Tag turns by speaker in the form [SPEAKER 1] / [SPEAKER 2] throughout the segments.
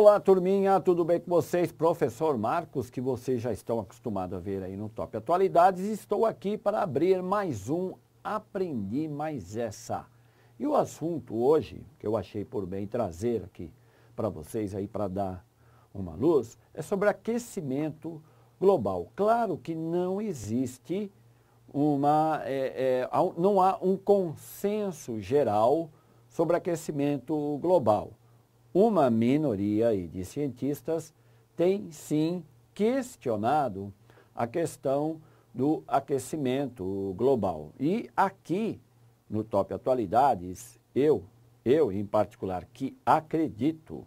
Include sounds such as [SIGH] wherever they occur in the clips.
[SPEAKER 1] Olá, turminha, tudo bem com vocês? Professor Marcos, que vocês já estão acostumados a ver aí no Top Atualidades, estou aqui para abrir mais um Aprendi Mais Essa. E o assunto hoje, que eu achei por bem trazer aqui para vocês aí para dar uma luz, é sobre aquecimento global. Claro que não existe uma, é, é, não há um consenso geral sobre aquecimento global uma minoria de cientistas tem sim questionado a questão do aquecimento global. E aqui, no Top Atualidades, eu, eu em particular, que acredito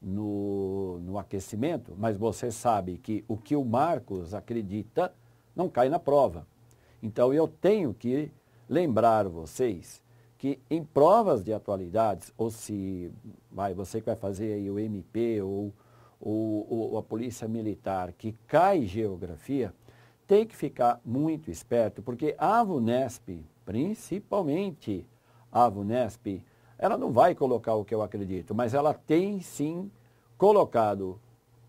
[SPEAKER 1] no, no aquecimento, mas você sabe que o que o Marcos acredita não cai na prova. Então eu tenho que lembrar vocês que em provas de atualidades, ou se vai, você que vai fazer aí o MP ou, ou, ou a Polícia Militar que cai geografia, tem que ficar muito esperto, porque a VUNESP, principalmente a VUNESP, ela não vai colocar o que eu acredito, mas ela tem sim colocado,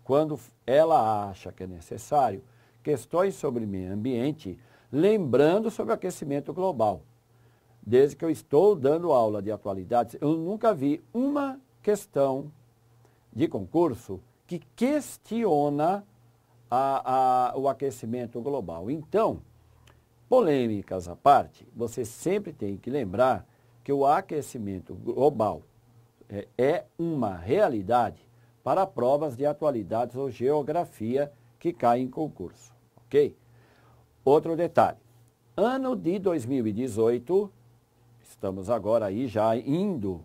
[SPEAKER 1] quando ela acha que é necessário, questões sobre meio ambiente, lembrando sobre o aquecimento global desde que eu estou dando aula de atualidades, eu nunca vi uma questão de concurso que questiona a, a, o aquecimento global. Então, polêmicas à parte, você sempre tem que lembrar que o aquecimento global é, é uma realidade para provas de atualidades ou geografia que caem em concurso, ok? Outro detalhe, ano de 2018 Estamos agora aí já indo,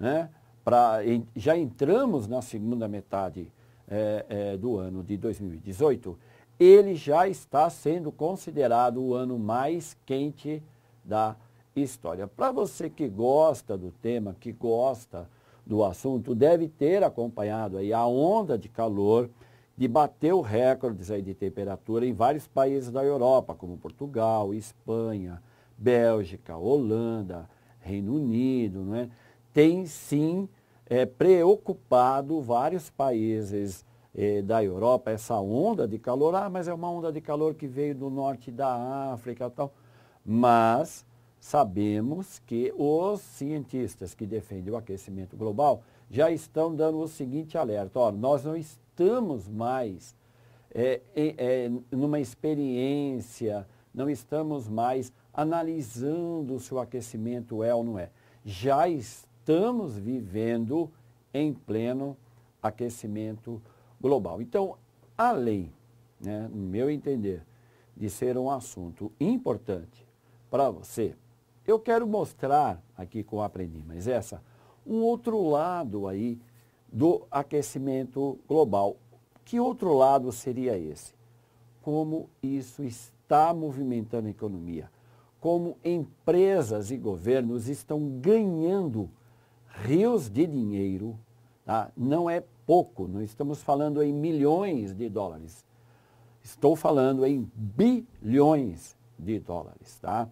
[SPEAKER 1] né, pra, já entramos na segunda metade é, é, do ano de 2018, ele já está sendo considerado o ano mais quente da história. Para você que gosta do tema, que gosta do assunto, deve ter acompanhado aí a onda de calor de bater recordes aí de temperatura em vários países da Europa, como Portugal, Espanha, Bélgica, Holanda, Reino Unido, é? tem sim é, preocupado vários países é, da Europa, essa onda de calor, ah, mas é uma onda de calor que veio do norte da África tal. Mas sabemos que os cientistas que defendem o aquecimento global já estão dando o seguinte alerta, ó, nós não estamos mais é, é, numa experiência, não estamos mais analisando se o aquecimento é ou não é. Já estamos vivendo em pleno aquecimento global. Então, além, né, no meu entender, de ser um assunto importante para você, eu quero mostrar aqui com o Aprendi Mas Essa um outro lado aí do aquecimento global. Que outro lado seria esse? Como isso está movimentando a economia? como empresas e governos estão ganhando rios de dinheiro, tá? não é pouco, não estamos falando em milhões de dólares, estou falando em bilhões de dólares. Tá?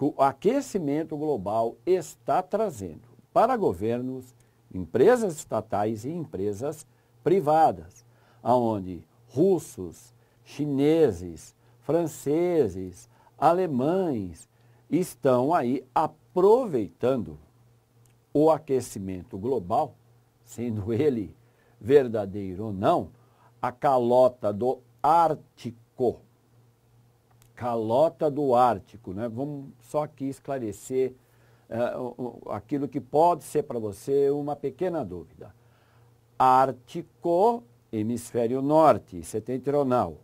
[SPEAKER 1] O aquecimento global está trazendo para governos, empresas estatais e empresas privadas, aonde russos, chineses, franceses, alemães, estão aí aproveitando o aquecimento global, sendo [LAUGHS] ele verdadeiro ou não, a calota do Ártico. Calota do Ártico, né? Vamos só aqui esclarecer uh, aquilo que pode ser para você uma pequena dúvida. Ártico, hemisfério norte, setentrional.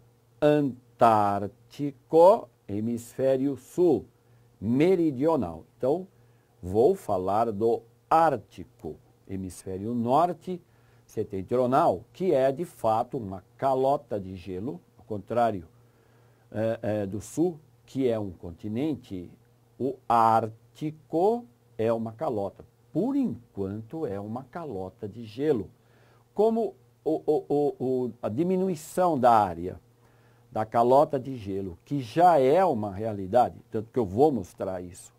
[SPEAKER 1] Antártico, hemisfério sul meridional. Então, vou falar do Ártico, hemisfério norte setentrional, que é de fato uma calota de gelo, ao contrário é, é, do sul, que é um continente, o Ártico é uma calota. Por enquanto, é uma calota de gelo. Como o, o, o, a diminuição da área da calota de gelo, que já é uma realidade, tanto que eu vou mostrar isso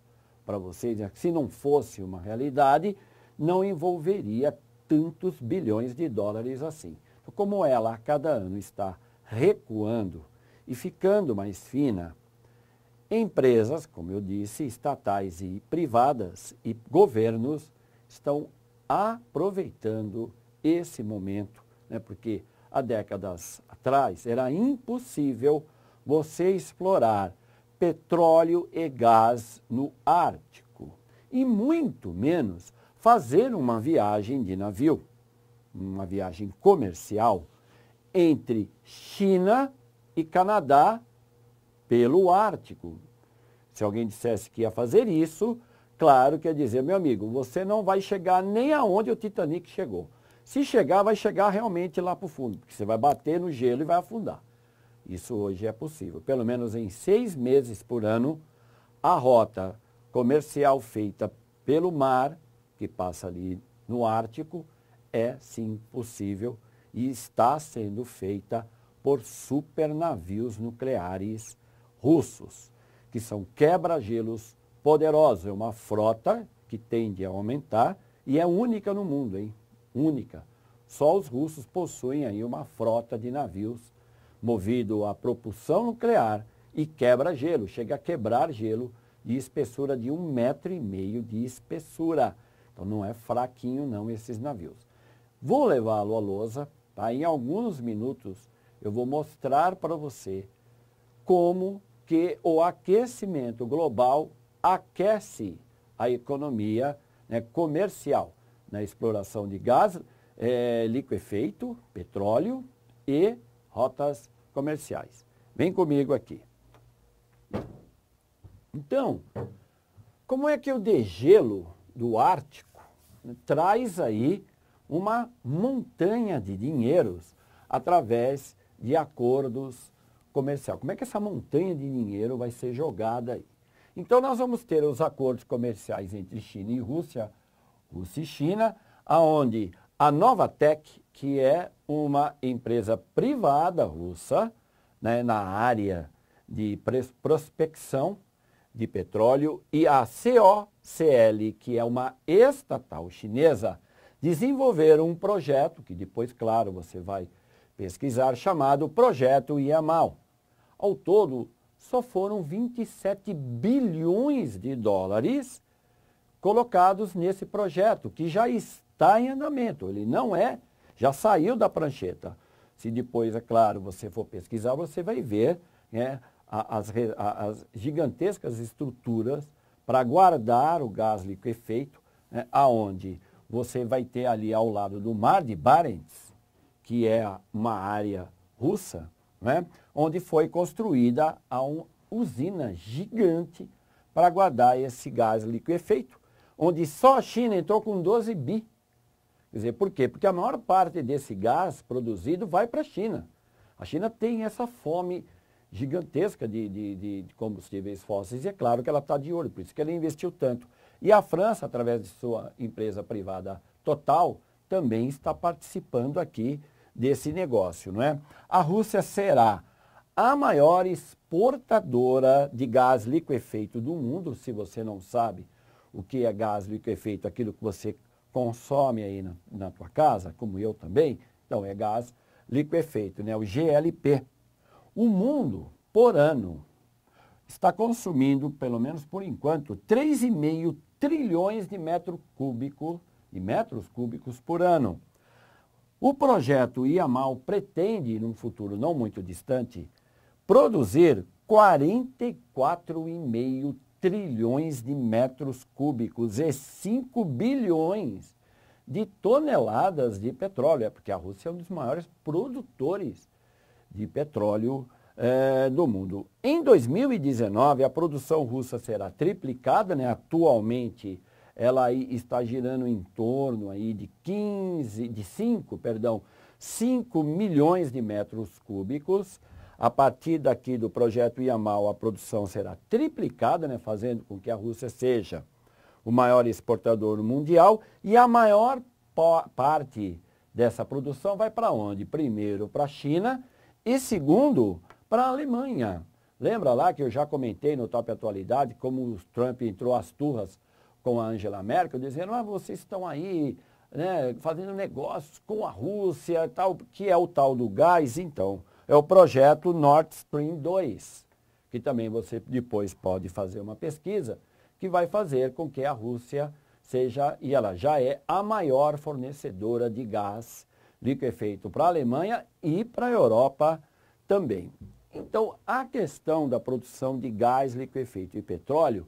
[SPEAKER 1] para vocês, né? se não fosse uma realidade, não envolveria tantos bilhões de dólares assim. Então, como ela a cada ano está recuando e ficando mais fina, empresas, como eu disse, estatais e privadas e governos estão aproveitando esse momento, né, porque há décadas atrás, era impossível você explorar petróleo e gás no Ártico, e muito menos fazer uma viagem de navio, uma viagem comercial entre China e Canadá pelo Ártico. Se alguém dissesse que ia fazer isso, claro que ia dizer, meu amigo, você não vai chegar nem aonde o Titanic chegou. Se chegar, vai chegar realmente lá para o fundo, porque você vai bater no gelo e vai afundar. Isso hoje é possível. Pelo menos em seis meses por ano, a rota comercial feita pelo mar, que passa ali no Ártico, é sim possível e está sendo feita por supernavios nucleares russos, que são quebra-gelos poderosos. É uma frota que tende a aumentar e é única no mundo, hein? única. Só os russos possuem aí uma frota de navios movido a propulsão nuclear e quebra-gelo, chega a quebrar gelo de espessura de um metro e meio de espessura. Então não é fraquinho não esses navios. Vou levá-lo à lousa, tá? em alguns minutos eu vou mostrar para você como que o aquecimento global aquece a economia né, comercial na exploração de gás é, liquefeito, petróleo e rotas comerciais. Vem comigo aqui. Então, como é que o degelo do Ártico traz aí uma montanha de dinheiros através de acordos comerciais? Como é que essa montanha de dinheiro vai ser jogada aí? Então, nós vamos ter os acordos comerciais entre China e Rússia Rússia e China, aonde a Novatec, que é uma empresa privada russa, né, na área de prospecção de petróleo, e a COCL, que é uma estatal chinesa, desenvolveram um projeto, que depois, claro, você vai pesquisar, chamado Projeto Yamal. Ao todo, só foram 27 bilhões de dólares colocados nesse projeto, que já está em andamento, ele não é, já saiu da prancheta. Se depois, é claro, você for pesquisar, você vai ver né, as, as, gigantescas estruturas para guardar o gás liquefeito, né, aonde você vai ter ali ao lado do mar de Barents, que é uma área russa, né, onde foi construída a um, usina gigante para guardar esse gás liquefeito, onde só a China entrou com 12 bi. Quer dizer, por quê? Porque a maior parte desse gás produzido vai para a China. A China tem essa fome gigantesca de, de, de combustíveis fósseis e é claro que ela está de olho, por isso que ela investiu tanto. E a França, através de sua empresa privada Total, também está participando aqui desse negócio, não é? A Rússia será a maior exportadora de gás liquefeito do mundo, se você não sabe, o que é gás liquefeito, aquilo que você consome aí na, na tua casa, como eu também, então é gás liquefeito, né? o GLP. O mundo, por ano, está consumindo, pelo menos por enquanto, 3,5 trilhões de metro cúbico, de metros cúbicos por ano. O projeto IAMAL pretende, num futuro não muito distante, produzir 44,5 trilhões de metros cúbicos e 5 bilhões de toneladas de petróleo, é porque a Rússia é um dos maiores produtores de petróleo é, do mundo. Em 2019, a produção russa será triplicada, né? atualmente ela está girando em torno aí de 15, de 5, perdão, 5 milhões de metros cúbicos. A partir daqui do projeto Iamal, a produção será triplicada, né, fazendo com que a Rússia seja o maior exportador mundial e a maior parte dessa produção vai para onde? Primeiro, para a China e segundo, para a Alemanha. Lembra lá que eu já comentei no Top Atualidade como o Trump entrou às turras com a Angela Merkel, dizendo, ah, vocês estão aí né, fazendo negócios com a Rússia, tal, que é o tal do gás, então é o projeto Nord Stream 2, que também você depois pode fazer uma pesquisa que vai fazer com que a Rússia seja, e ela já é, a maior fornecedora de gás liquefeito para a Alemanha e para a Europa também. Então, a questão da produção de gás liquefeito e petróleo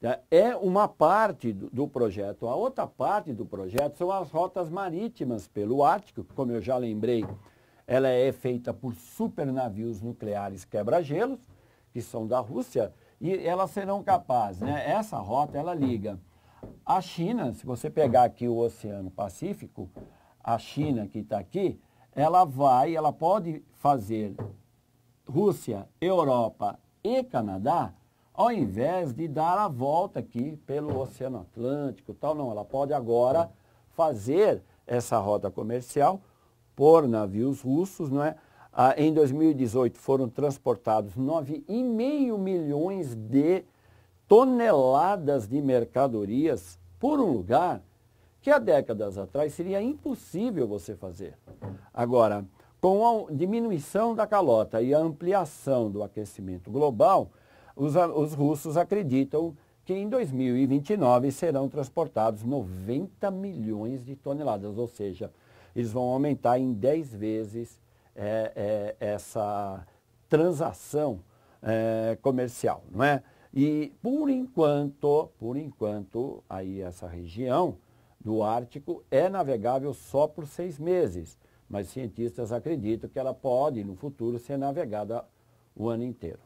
[SPEAKER 1] né, é uma parte do, do, projeto. A outra parte do projeto são as rotas marítimas pelo Ártico, como eu já lembrei, ela é feita por supernavios nucleares quebra-gelos, que são da Rússia, e elas serão capazes. Né? Essa rota ela liga a China, se você pegar aqui o Oceano Pacífico, a China que está aqui, ela vai, ela pode fazer Rússia, Europa e Canadá, ao invés de dar a volta aqui pelo Oceano Atlântico, tal, não. Ela pode agora fazer essa rota comercial por navios russos, não é? Ah, em 2018 foram transportados 9,5 milhões de toneladas de mercadorias por um lugar que há décadas atrás seria impossível você fazer. Agora, com a diminuição da calota e a ampliação do aquecimento global, os, os russos acreditam que em 2029 serão transportados 90 milhões de toneladas, ou seja, eles vão aumentar em 10 vezes é, é, essa transação é, comercial, não é? E por enquanto, por enquanto, aí essa região do Ártico é navegável só por seis meses, mas cientistas acreditam que ela pode, no futuro, ser navegada o ano inteiro.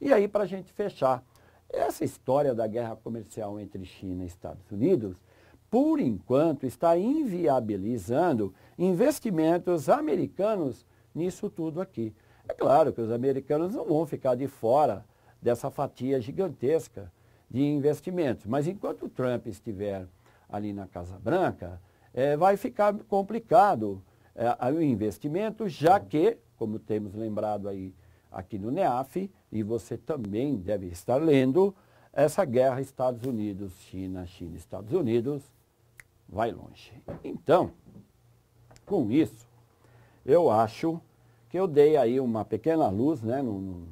[SPEAKER 1] E aí, para a gente fechar, essa história da guerra comercial entre China e Estados Unidos por enquanto, está inviabilizando investimentos americanos nisso tudo aqui. É claro que os americanos não vão ficar de fora dessa fatia gigantesca de investimentos, mas enquanto o Trump estiver ali na Casa Branca, é, vai ficar complicado é, o investimento, já que, como temos lembrado aí aqui no NEAF, e você também deve estar lendo, essa guerra Estados Unidos, China, China, Estados Unidos vai longe. Então, com isso, eu acho que eu dei aí uma pequena luz né, no,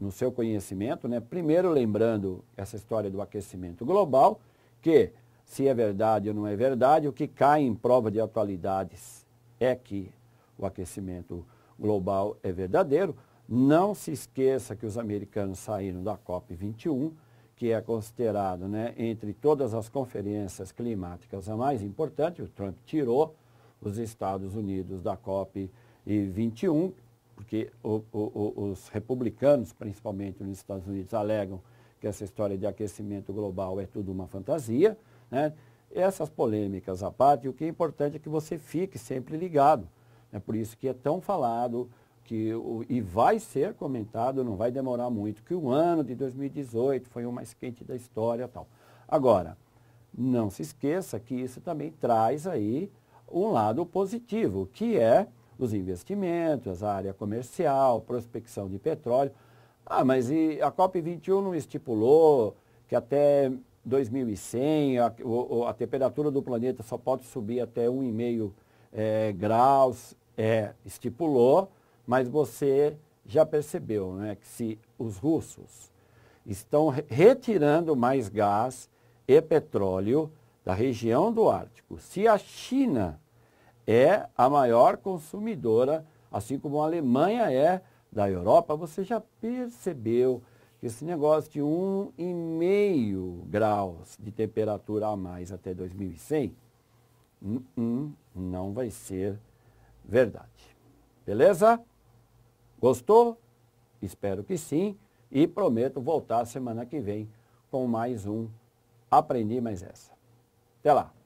[SPEAKER 1] no seu conhecimento, né? primeiro lembrando essa história do aquecimento global, que se é verdade ou não é verdade, o que cai em prova de atualidades é que o aquecimento global é verdadeiro. Não se esqueça que os americanos saíram da COP 21 que é considerado né, entre todas as conferências climáticas a mais importante, o Trump tirou os Estados Unidos da COP21, porque o, o, os republicanos, principalmente nos Estados Unidos, alegam que essa história de aquecimento global é tudo uma fantasia. Né? Essas polêmicas à parte, o que é importante é que você fique sempre ligado. É por isso que é tão falado que, e vai ser comentado, não vai demorar muito, que o ano de 2018 foi o mais quente da história tal. Agora, não se esqueça que isso também traz aí um lado positivo, que é os investimentos, a área comercial, prospecção de petróleo. Ah, mas e a COP21 não estipulou que até 2100 a, a temperatura do planeta só pode subir até 1,5 é, eh, graus? É, estipulou, mas você já percebeu né, que se os russos estão retirando mais gás e petróleo da região do Ártico, se a China é a maior consumidora, assim como a Alemanha é da Europa, você já percebeu que esse negócio de 1,5 graus de temperatura a mais até 2100 hum, hum, não vai ser verdade. Beleza? Gostou? Espero que sim e prometo voltar semana que vem com mais um Aprendi Mais Essa. Até lá!